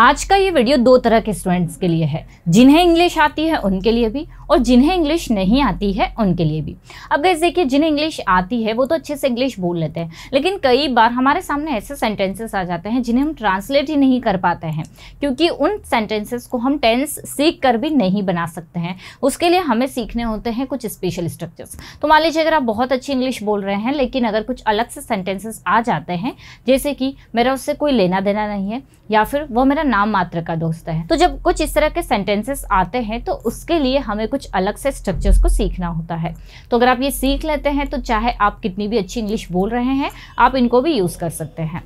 आज का ये वीडियो दो तरह के स्टूडेंट्स के लिए है जिन्हें इंग्लिश आती है उनके लिए भी और जिन्हें इंग्लिश नहीं आती है उनके लिए भी अब गैस देखिए जिन्हें इंग्लिश आती है वो तो अच्छे से इंग्लिश बोल लेते हैं लेकिन कई बार हमारे सामने ऐसे सेंटेंसेस आ जाते हैं जिन्हें हम ट्रांसलेट ही नहीं कर पाते हैं क्योंकि उन सेंटेंसेस को हम टेंस सीख कर भी नहीं बना सकते हैं उसके लिए हमें सीखने होते हैं कुछ स्पेशल स्ट्रक्चर्स तो मान लीजिए अगर आप बहुत अच्छी इंग्लिश बोल रहे हैं लेकिन अगर कुछ अलग से सेंटेंसेस आ जाते हैं जैसे कि मेरा उससे कोई लेना देना नहीं है या फिर वो मेरा नाम मात्र का दोस्त है तो जब कुछ इस तरह के सेंटेंसेस आते हैं तो उसके लिए हमें कुछ कुछ अलग से स्ट्रक्चर्स को सीखना होता है तो अगर आप ये सीख लेते हैं तो चाहे आप कितनी भी अच्छी इंग्लिश बोल रहे हैं आप इनको भी यूज़ कर सकते हैं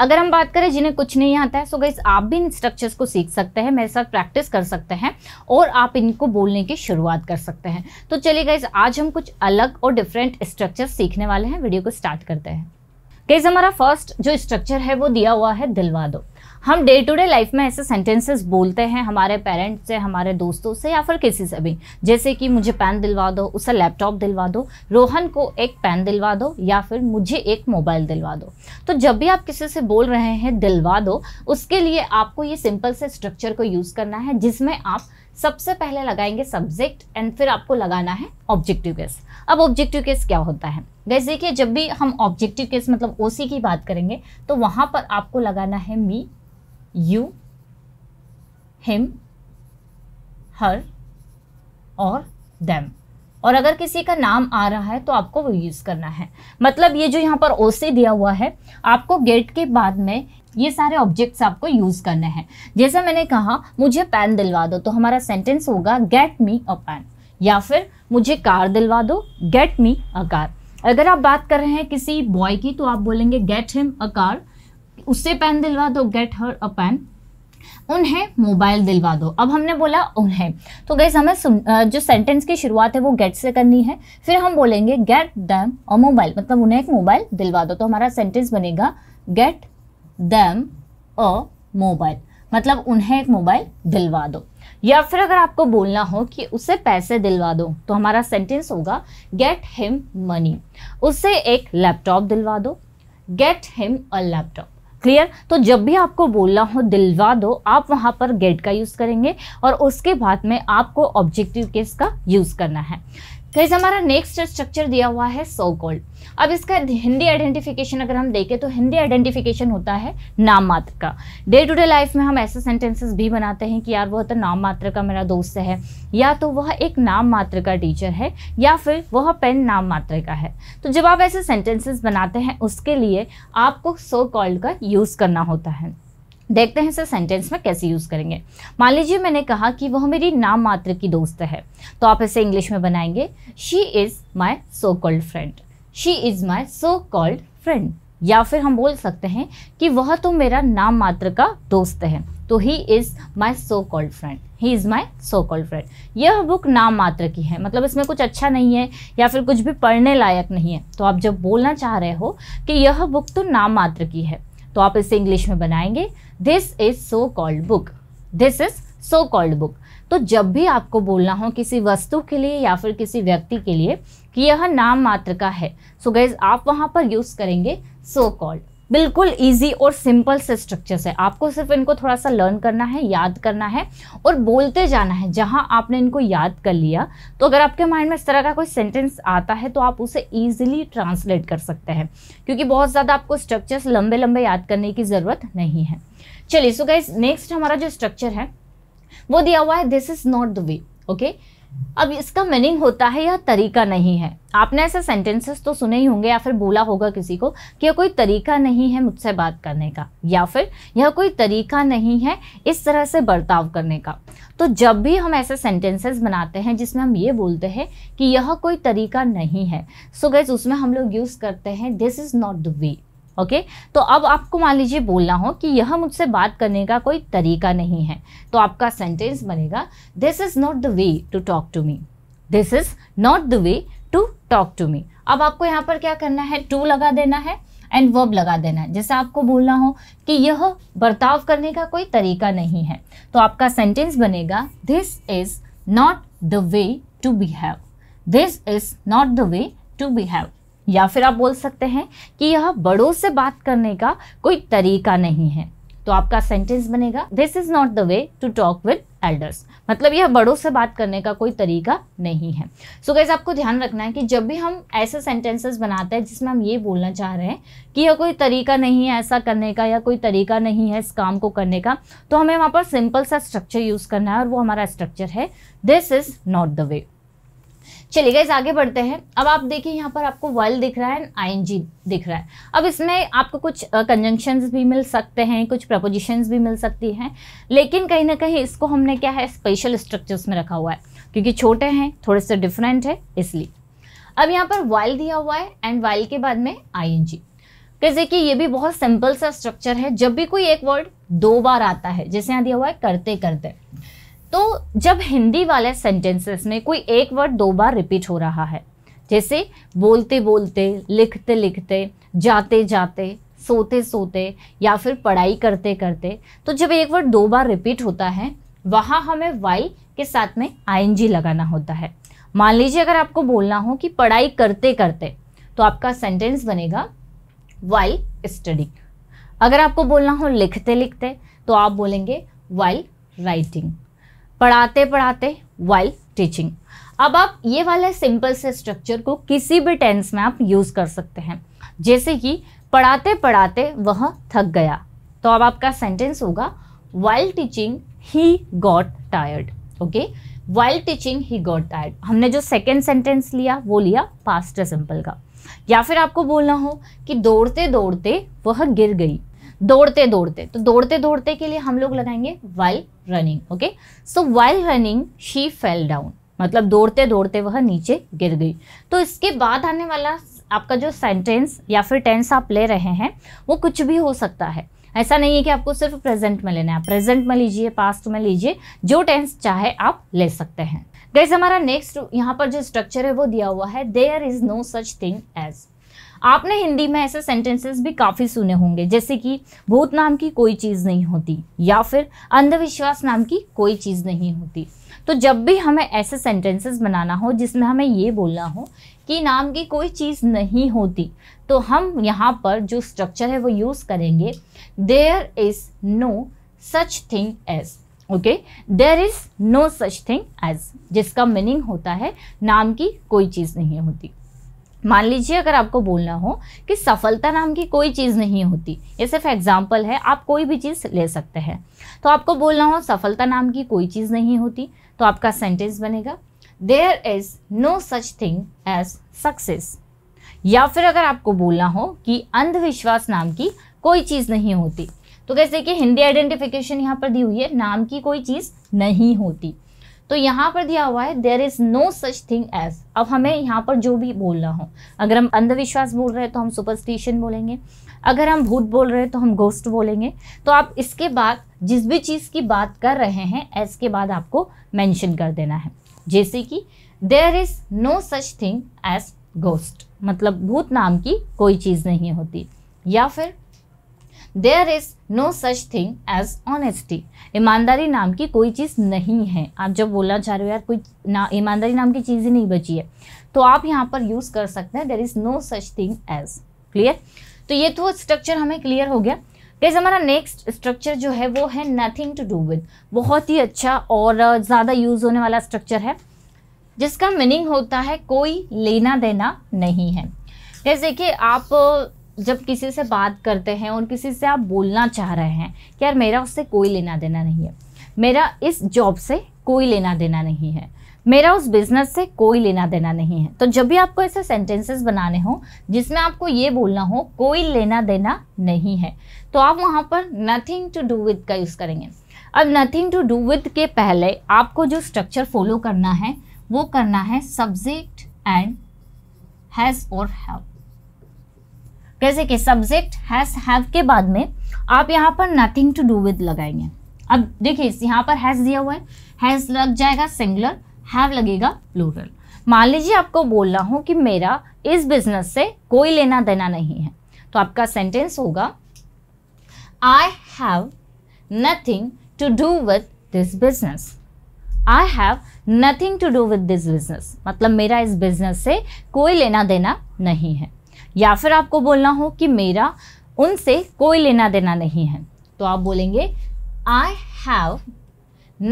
अगर हम बात करें जिन्हें कुछ नहीं आता है सो गई आप भी इन स्ट्रक्चर्स को सीख सकते हैं मेरे साथ प्रैक्टिस कर सकते हैं और आप इनको बोलने की शुरुआत कर सकते हैं तो चलिए गाइज आज हम कुछ अलग और डिफरेंट स्ट्रक्चर सीखने वाले हैं वीडियो को स्टार्ट करते हैं गाइज हमारा फर्स्ट जो स्ट्रक्चर है वो दिया हुआ है दिलवा दो हम डे टू डे लाइफ में ऐसे सेंटेंसेस बोलते हैं हमारे पेरेंट्स से हमारे दोस्तों से या फिर किसी से भी जैसे कि मुझे पेन दिलवा दो उसे लैपटॉप दिलवा दो रोहन को एक पेन दिलवा दो या फिर मुझे एक मोबाइल दिलवा दो तो जब भी आप किसी से बोल रहे हैं दिलवा दो उसके लिए आपको ये सिंपल से स्ट्रक्चर को यूज़ करना है जिसमें आप सबसे पहले लगाएंगे सब्जेक्ट एंड फिर आपको लगाना है ऑब्जेक्टिव केस अब ऑब्जेक्टिव केस क्या होता है गैस देखिए जब भी हम ऑब्जेक्टिव केस मतलब ओसी की बात करेंगे तो वहाँ पर आपको लगाना है मी यू हिम हर और देम और अगर किसी का नाम आ रहा है तो आपको वो यूज़ करना है मतलब ये जो यहाँ पर ओ से दिया हुआ है आपको गेट के बाद में ये सारे ऑब्जेक्ट्स आपको यूज़ करने हैं जैसे मैंने कहा मुझे पैन दिलवा दो तो हमारा सेंटेंस होगा गेट मी अ पैन या फिर मुझे कार दिलवा दो गेट मी अ कार अगर आप बात कर रहे हैं किसी बॉय की तो आप बोलेंगे गेट हिम अ कार उससे पेन दिलवा दो गेट हर अ पेन उन्हें मोबाइल दिलवा दो अब हमने बोला उन्हें तो गैस हमें जो सेंटेंस की शुरुआत है वो गेट से करनी है फिर हम बोलेंगे गेट दैम अ मोबाइल मतलब उन्हें एक मोबाइल दिलवा दो तो हमारा सेंटेंस बनेगा गेट दैम अ मोबाइल मतलब उन्हें एक मोबाइल दिलवा दो या फिर अगर आपको बोलना हो कि उसे पैसे दिलवा दो तो हमारा सेंटेंस होगा गेट हिम मनी उसे एक लैपटॉप दिलवा दो get him a laptop clear तो जब भी आपको बोलना हो दिलवा दो आप वहां पर गेट का यूज़ करेंगे और उसके बाद में आपको ऑब्जेक्टिव केस का यूज़ करना है कैसे हमारा नेक्स्ट स्ट्रक्चर दिया हुआ है सो कॉल्ड अब इसका हिंदी आइडेंटिफिकेशन अगर हम देखें तो हिंदी आइडेंटिफिकेशन होता है नाम मात्र का डे टू डे लाइफ में हम ऐसे सेंटेंसेस भी बनाते हैं कि यार वह तो नाम मात्र का मेरा दोस्त है या तो वह एक नाम मात्र का टीचर है या फिर वह पेन नाम मात्र का है तो जब आप ऐसे सेंटेंसेस बनाते हैं उसके लिए आपको सो so कॉल्ड का यूज़ करना होता है देखते हैं इसे सेंटेंस में कैसे यूज़ करेंगे मान लीजिए मैंने कहा कि वह मेरी नाम मात्र की दोस्त है तो आप इसे इंग्लिश में बनाएंगे she is my so called friend she is my so called friend या फिर हम बोल सकते हैं कि वह तो मेरा नाम मात्र का दोस्त है तो he is my so called friend he is my so called friend यह बुक नाम मात्र की है मतलब इसमें कुछ अच्छा नहीं है या फिर कुछ भी पढ़ने लायक नहीं है तो आप जब बोलना चाह रहे हो कि यह बुक तो नाम मात्र की है तो आप इसे इंग्लिश में बनाएंगे this is so called book this is so called book तो जब भी आपको बोलना हो किसी वस्तु के लिए या फिर किसी व्यक्ति के लिए कि यह नाम मात्र का है सो so गैज आप वहां पर यूज़ करेंगे सो so कॉल्ड बिल्कुल ईजी और सिंपल से स्ट्रक्चर्स है आपको सिर्फ इनको थोड़ा सा लर्न करना है याद करना है और बोलते जाना है जहाँ आपने इनको याद कर लिया तो अगर आपके माइंड में इस तरह का कोई सेंटेंस आता है तो आप उसे ईजिली ट्रांसलेट कर सकते हैं क्योंकि बहुत ज़्यादा आपको स्ट्रक्चर्स लंबे लंबे याद करने की ज़रूरत नहीं है चलिए सो गाइज नेक्स्ट हमारा जो स्ट्रक्चर है वो दिया हुआ है this is not the way okay okay? अब इसका मीनिंग होता है यह तरीका नहीं है आपने ऐसे सेंटेंसेस तो सुने ही होंगे या फिर बोला होगा किसी को कि यह कोई तरीका नहीं है मुझसे बात करने का या फिर यह कोई तरीका नहीं है इस तरह से बर्ताव करने का तो जब भी हम ऐसे सेंटेंसेस बनाते हैं जिसमें हम ये बोलते हैं कि यह कोई तरीका नहीं है सो so गैस उसमें हम लोग यूज़ करते हैं this is not the way okay okay? तो अब आपको मान लीजिए बोलना हो कि यह मुझसे बात करने का कोई तरीका नहीं है तो आपका सेंटेंस बनेगा this is not the way to talk to me this is not the way to talk to me अब आपको यहाँ पर क्या करना है टू लगा देना है एंड वर्ब लगा देना है जैसे आपको बोलना हो कि यह बर्ताव करने का कोई तरीका नहीं है तो आपका सेंटेंस बनेगा this is not the way to behave this is not the way to behave या फिर आप बोल सकते हैं कि यह बड़ों से बात करने का कोई तरीका नहीं है तो आपका सेंटेंस बनेगा this is not the way to talk with elders मतलब यह बड़ों से बात करने का कोई तरीका नहीं है सो so गैस आपको ध्यान रखना है कि जब भी हम ऐसे सेंटेंसेस बनाते हैं जिसमें हम ये बोलना चाह रहे हैं कि यह कोई तरीका नहीं है ऐसा करने का या कोई तरीका नहीं है इस काम को करने का तो हमें वहाँ पर सिंपल सा स्ट्रक्चर यूज़ करना है और वो हमारा स्ट्रक्चर है this is not the way चलिए गाइज आगे बढ़ते हैं अब आप देखिए यहाँ पर आपको वाइल दिख रहा है एंड आईएनजी दिख रहा है अब इसमें आपको कुछ कंजंक्शंस भी मिल सकते हैं कुछ प्रपोजिशंस भी मिल सकती हैं लेकिन कहीं ना कहीं इसको हमने क्या है स्पेशल स्ट्रक्चर्स में रखा हुआ है क्योंकि छोटे हैं थोड़े से डिफरेंट है इसलिए अब यहाँ पर वाइल दिया हुआ है एंड वाइल के बाद में आई एन जी कैसे कि ये भी बहुत सिंपल सा स्ट्रक्चर है जब भी कोई एक वर्ड दो बार आता है जैसे यहाँ दिया हुआ है करते करते तो जब हिंदी वाले सेंटेंसेस में कोई एक वर्ड दो बार रिपीट हो रहा है जैसे बोलते बोलते लिखते लिखते जाते जाते सोते सोते या फिर पढ़ाई करते करते तो जब एक वर्ड दो बार रिपीट होता है वहाँ हमें वाई के साथ में आई लगाना होता है मान लीजिए अगर आपको बोलना हो कि पढ़ाई करते करते तो आपका सेंटेंस बनेगा वाई स्टडी अगर आपको बोलना हो लिखते लिखते तो आप बोलेंगे वाई राइटिंग पढ़ाते पढ़ाते वाइल टीचिंग अब आप ये वाले सिंपल से स्ट्रक्चर को किसी भी टेंस में आप यूज़ कर सकते हैं जैसे कि पढ़ाते पढ़ाते वह थक गया तो अब आपका सेंटेंस होगा while teaching he got tired okay while teaching he got tired हमने जो सेकेंड सेंटेंस लिया वो लिया पास्ट सिंपल का या फिर आपको बोलना हो कि दौड़ते दौड़ते वह गिर गई दौड़ते दौड़ते तो दौड़ते दौड़ते के लिए हम लोग लगाएंगे while running okay so while running she fell down मतलब दौड़ते दौड़ते वह नीचे गिर गई तो इसके बाद आने वाला आपका जो सेंटेंस या फिर टेंस आप ले रहे हैं वो कुछ भी हो सकता है ऐसा नहीं है कि आपको सिर्फ प्रेजेंट में लेना है प्रेजेंट में लीजिए पास्ट में लीजिए जो टेंस चाहे आप ले सकते हैं गैस हमारा नेक्स्ट यहाँ पर जो स्ट्रक्चर है वो दिया हुआ है there is no such thing as आपने हिंदी में ऐसे सेंटेंसेस भी काफ़ी सुने होंगे जैसे कि भूत नाम की कोई चीज़ नहीं होती या फिर अंधविश्वास नाम की कोई चीज़ नहीं होती तो जब भी हमें ऐसे सेंटेंसेस बनाना हो जिसमें हमें ये बोलना हो कि नाम की कोई चीज़ नहीं होती तो हम यहाँ पर जो स्ट्रक्चर है वो यूज़ करेंगे there is no such thing as okay there is no such thing as जिसका मीनिंग होता है नाम की कोई चीज़ नहीं होती मान लीजिए अगर आपको बोलना हो कि सफलता नाम की कोई चीज़ नहीं होती ये सिर्फ एग्जाम्पल है आप कोई भी चीज़ ले सकते हैं तो आपको बोलना हो सफलता नाम की कोई चीज़ नहीं होती तो आपका सेंटेंस बनेगा there is no such thing as success या फिर अगर आपको बोलना हो कि अंधविश्वास नाम की कोई चीज़ नहीं होती तो कैसे कि हिंदी आइडेंटिफिकेशन यहाँ पर दी हुई है नाम की कोई चीज़ नहीं होती तो यहाँ पर दिया हुआ है there is no such thing as अब हमें यहाँ पर जो भी बोलना हो अगर हम अंधविश्वास बोल रहे हैं तो हम सुपरस्टिशन बोलेंगे अगर हम भूत बोल रहे हैं तो हम गोस्ट बोलेंगे तो आप इसके बाद जिस भी चीज़ की बात कर रहे हैं एज के बाद आपको मैंशन कर देना है जैसे कि there is no such thing as ghost मतलब भूत नाम की कोई चीज़ नहीं होती या फिर there is no such thing as honesty ईमानदारी नाम की कोई चीज़ नहीं है आप जब बोलना चाह रहे हो यार कोई ना ईमानदारी नाम की चीज़ ही नहीं बची है तो आप यहाँ पर यूज़ कर सकते हैं there is no such thing as clear तो ये तो स्ट्रक्चर हमें क्लियर हो गया गैस हमारा नेक्स्ट स्ट्रक्चर जो है वो है नथिंग टू डू विद बहुत ही अच्छा और ज़्यादा यूज़ होने वाला स्ट्रक्चर है जिसका मीनिंग होता है कोई लेना देना नहीं है गैस देखिए आप जब किसी से बात करते हैं और किसी से आप बोलना चाह रहे हैं कि यार मेरा उससे कोई लेना देना नहीं है मेरा इस जॉब से कोई लेना देना नहीं है मेरा उस बिज़नेस से कोई लेना देना नहीं है तो जब भी आपको ऐसे सेंटेंसेस बनाने हो जिसमें आपको ये बोलना हो कोई लेना देना नहीं है तो आप वहाँ पर नथिंग टू डू विद का यूज़ करेंगे अब नथिंग टू डू विद के पहले आपको जो स्ट्रक्चर फॉलो करना है वो करना है सब्जेक्ट एंड हैज़ और हैव कैसे कि सब्जेक्ट हैज़ हैव के बाद में आप यहाँ पर नथिंग टू डू विद लगाएंगे अब देखिए यहाँ पर हैज़ दिया हुआ है हैज़ लग जाएगा सिंगुलर हैव लगेगा प्लूरल मान लीजिए आपको बोलना हो कि मेरा इस बिजनेस से कोई लेना देना नहीं है तो आपका सेंटेंस होगा I have nothing to do with this business I have nothing to do with this business मतलब मेरा इस बिजनेस से कोई लेना देना नहीं है या फिर आपको बोलना हो कि मेरा उनसे कोई लेना देना नहीं है तो आप बोलेंगे I have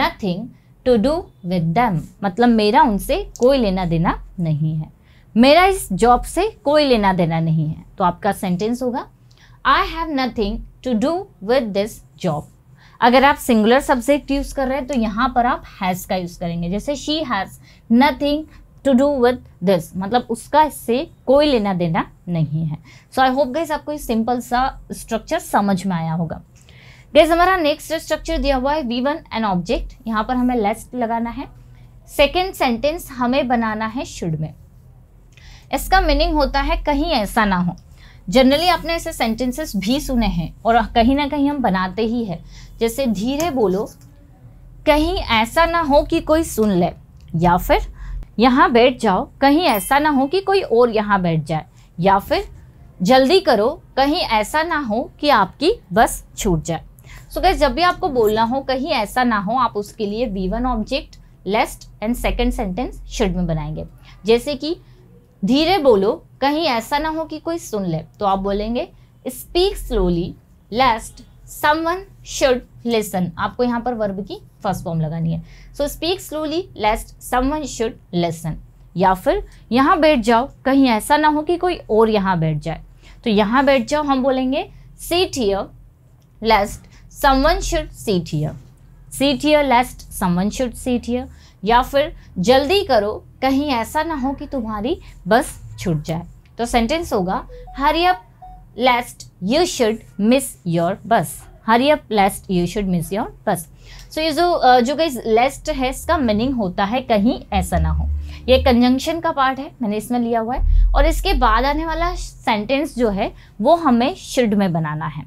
nothing to do with them मतलब मेरा उनसे कोई लेना देना नहीं है मेरा इस जॉब से कोई लेना देना नहीं है तो आपका सेंटेंस होगा I have nothing to do with this job अगर आप सिंगुलर सब्जेक्ट यूज़ कर रहे हैं तो यहाँ पर आप हैज़ का यूज़ करेंगे जैसे she has nothing to do with this मतलब उसका इससे कोई लेना देना नहीं है सो आई होप गैस आपको ये सिंपल सा स्ट्रक्चर समझ में आया होगा गैस हमारा नेक्स्ट स्ट्रक्चर दिया हुआ है वी वन एन ऑब्जेक्ट यहाँ पर हमें लेस्ट लगाना है सेकेंड सेंटेंस हमें बनाना है शुड में इसका मीनिंग होता है कहीं ऐसा ना हो जनरली आपने ऐसे सेंटेंसेस भी सुने हैं और कहीं ना कहीं हम बनाते ही है जैसे धीरे बोलो कहीं ऐसा ना हो कि कोई सुन ले या फिर यहाँ बैठ जाओ कहीं ऐसा ना हो कि कोई और यहाँ बैठ जाए या फिर जल्दी करो कहीं ऐसा ना हो कि आपकी बस छूट जाए सो so गैस जब भी आपको बोलना हो कहीं ऐसा ना हो आप उसके लिए V one object lest and second sentence should में बनाएंगे जैसे कि धीरे बोलो कहीं ऐसा ना हो कि कोई सुन ले तो आप बोलेंगे speak slowly lest someone should listen आपको यहाँ पर वर्ब की फर्स्ट फॉर्म लगानी है so speak slowly lest someone should listen या फिर यहाँ बैठ जाओ कहीं ऐसा ना हो कि कोई और यहाँ बैठ जाए तो यहाँ बैठ जाओ हम बोलेंगे sit here lest someone should sit here sit here lest someone should sit here या फिर जल्दी करो कहीं ऐसा ना हो कि तुम्हारी बस छूट जाए तो सेंटेंस होगा hurry up lest you should miss your bus. Hurry up lest you should miss your bus so ये जो जो गई लेस्ट है इसका मीनिंग होता है कहीं ऐसा ना हो ये कंजंक्शन का पार्ट है मैंने इसमें लिया हुआ है और इसके बाद आने वाला सेंटेंस जो है वो हमें शुड में बनाना है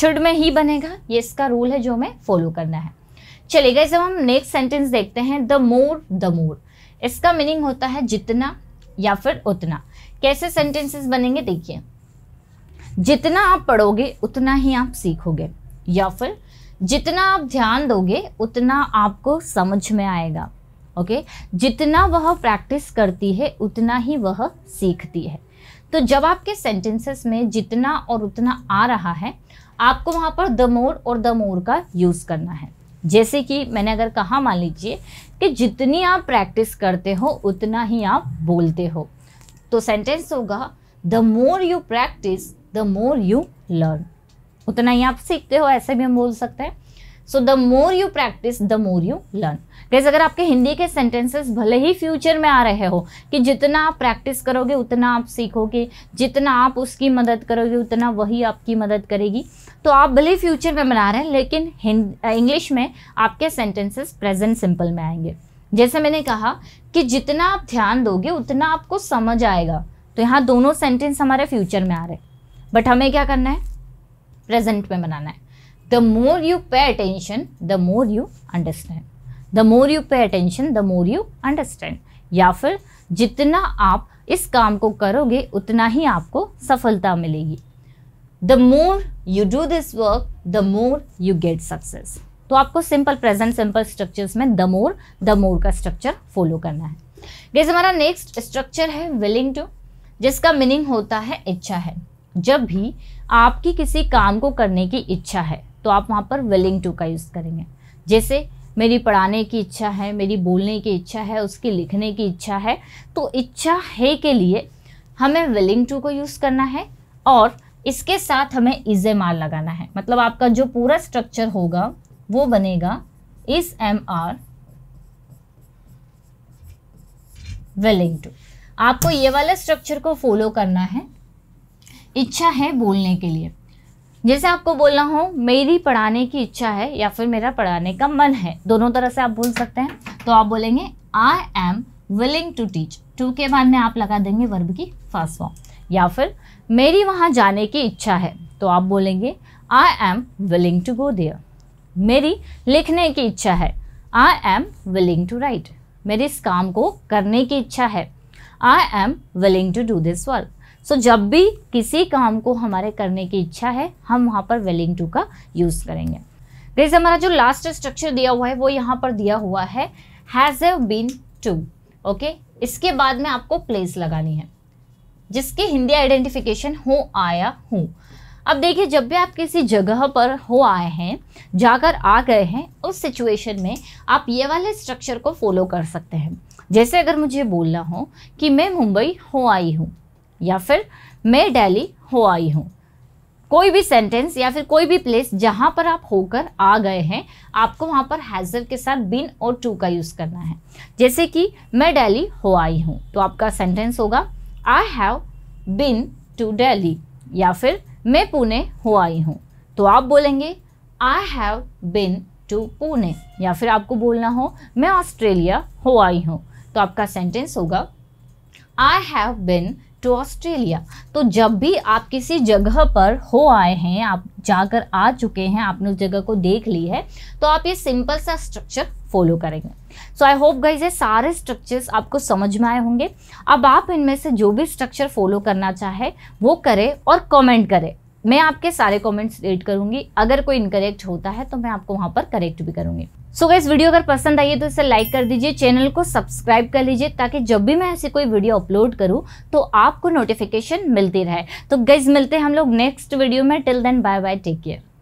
शुड में ही बनेगा ये इसका रूल है जो हमें फॉलो करना है चलेगा गए जब हम नेक्स्ट सेंटेंस देखते हैं द मोर द मोर इसका मीनिंग होता है जितना या फिर उतना कैसे सेंटेंसेस बनेंगे देखिए जितना आप पढ़ोगे उतना ही आप सीखोगे या फिर जितना आप ध्यान दोगे उतना आपको समझ में आएगा ओके जितना वह प्रैक्टिस करती है उतना ही वह सीखती है तो जब आपके सेंटेंसेस में जितना और उतना आ रहा है आपको वहाँ पर द मोर और द मोर का यूज़ करना है जैसे कि मैंने अगर कहा मान लीजिए कि जितनी आप प्रैक्टिस करते हो उतना ही आप बोलते हो तो सेंटेंस होगा the more you practise the more you learn उतना ही आप सीखते हो ऐसे भी हम बोल सकते हैं so the more you practise the more you learn guys अगर आपके हिंदी के सेंटेंसेस भले ही फ्यूचर में आ रहे हो कि जितना आप प्रैक्टिस करोगे उतना आप सीखोगे जितना आप उसकी मदद करोगे उतना वही आपकी मदद करेगी तो आप भले ही फ्यूचर में बना रहे हैं लेकिन इंग्लिश में आपके सेंटेंसेस प्रेजेंट सिंपल में आएंगे जैसे मैंने कहा कि जितना आप ध्यान दोगे उतना आपको समझ आएगा तो यहाँ दोनों सेंटेंस हमारे फ्यूचर में आ रहे हैं बट हमें क्या करना है प्रेजेंट में बनाना है the more you pay attention the more you understand the more you pay attention the more you understand या फिर जितना आप इस काम को करोगे उतना ही आपको सफलता मिलेगी the more you do this work the more you get success तो आपको सिंपल प्रेजेंट सिंपल स्ट्रक्चर्स में द मोर द मोर का स्ट्रक्चर फॉलो करना है जैसे हमारा नेक्स्ट स्ट्रक्चर है विलिंग टू जिसका मीनिंग होता है इच्छा है जब भी आपकी किसी काम को करने की इच्छा है तो आप वहाँ पर विलिंग टू का यूज़ करेंगे जैसे मेरी पढ़ाने की इच्छा है मेरी बोलने की इच्छा है उसकी लिखने की इच्छा है तो इच्छा है के लिए हमें विलिंग टू को यूज़ करना है और इसके साथ हमें इज एम आर लगाना है मतलब आपका जो पूरा स्ट्रक्चर होगा वो बनेगा इस एम आर विलिंग टू आपको ये वाला स्ट्रक्चर को फॉलो करना है इच्छा है बोलने के लिए जैसे आपको बोलना हो मेरी पढ़ाने की इच्छा है या फिर मेरा पढ़ाने का मन है दोनों तरह से आप बोल सकते हैं तो आप बोलेंगे I am willing to teach to के बाद में आप लगा देंगे वर्ब की फर्स्ट फॉर्म या फिर मेरी वहाँ जाने की इच्छा है तो आप बोलेंगे I am willing to go there मेरी लिखने की इच्छा है I am willing to write मेरे इस काम को करने की इच्छा है I am willing to do this work so so, जब भी किसी काम को हमारे करने की इच्छा है हम वहाँ पर वेलिंग टू का यूज़ करेंगे जैसे हमारा जो लास्ट स्ट्रक्चर दिया हुआ है वो यहाँ पर दिया हुआ है हैज़ बीन टू ओके इसके बाद में आपको प्लेस लगानी है जिसकी हिंदी आइडेंटिफिकेशन हो आया हूँ अब देखिए जब भी आप किसी जगह पर हो आए हैं जाकर आ गए हैं उस सिचुएशन में आप ये वाले स्ट्रक्चर को फॉलो कर सकते हैं जैसे अगर मुझे बोलना हो कि मैं मुंबई हो आई हूँ या फिर मैं डेली हो आई हूँ कोई भी सेंटेंस या फिर कोई भी प्लेस जहाँ पर आप होकर आ गए हैं आपको वहाँ पर हैज़र के साथ बिन और टू का यूज़ करना है जैसे कि मैं डेली हो आई हूँ तो आपका सेंटेंस होगा I have been to Delhi या फिर मैं पुणे हो आई हूँ तो आप बोलेंगे I have been to Pune या फिर आपको बोलना हो मैं ऑस्ट्रेलिया हो आई हूँ तो आपका सेंटेंस होगा I have been to Australia तो जब भी आप किसी जगह पर हो आए हैं आप जाकर आ चुके हैं आपने उस जगह को देख ली है तो आप ये सिंपल सा स्ट्रक्चर फॉलो करेंगे सो आई होप गाइज ये सारे स्ट्रक्चर्स आपको समझ में आए होंगे अब आप इनमें से जो भी स्ट्रक्चर फॉलो करना चाहे वो करें और कमेंट करें मैं आपके सारे कमेंट्स रीड करूंगी अगर कोई इनकरेक्ट होता है तो मैं आपको वहाँ पर करेक्ट भी करूंगी सो so गैस वीडियो अगर पसंद आई है तो इसे लाइक कर दीजिए चैनल को सब्सक्राइब कर लीजिए ताकि जब भी मैं ऐसी कोई वीडियो अपलोड करूँ तो आपको नोटिफिकेशन मिलती रहे तो गैस मिलते हैं हम लोग नेक्स्ट वीडियो में till then bye bye take care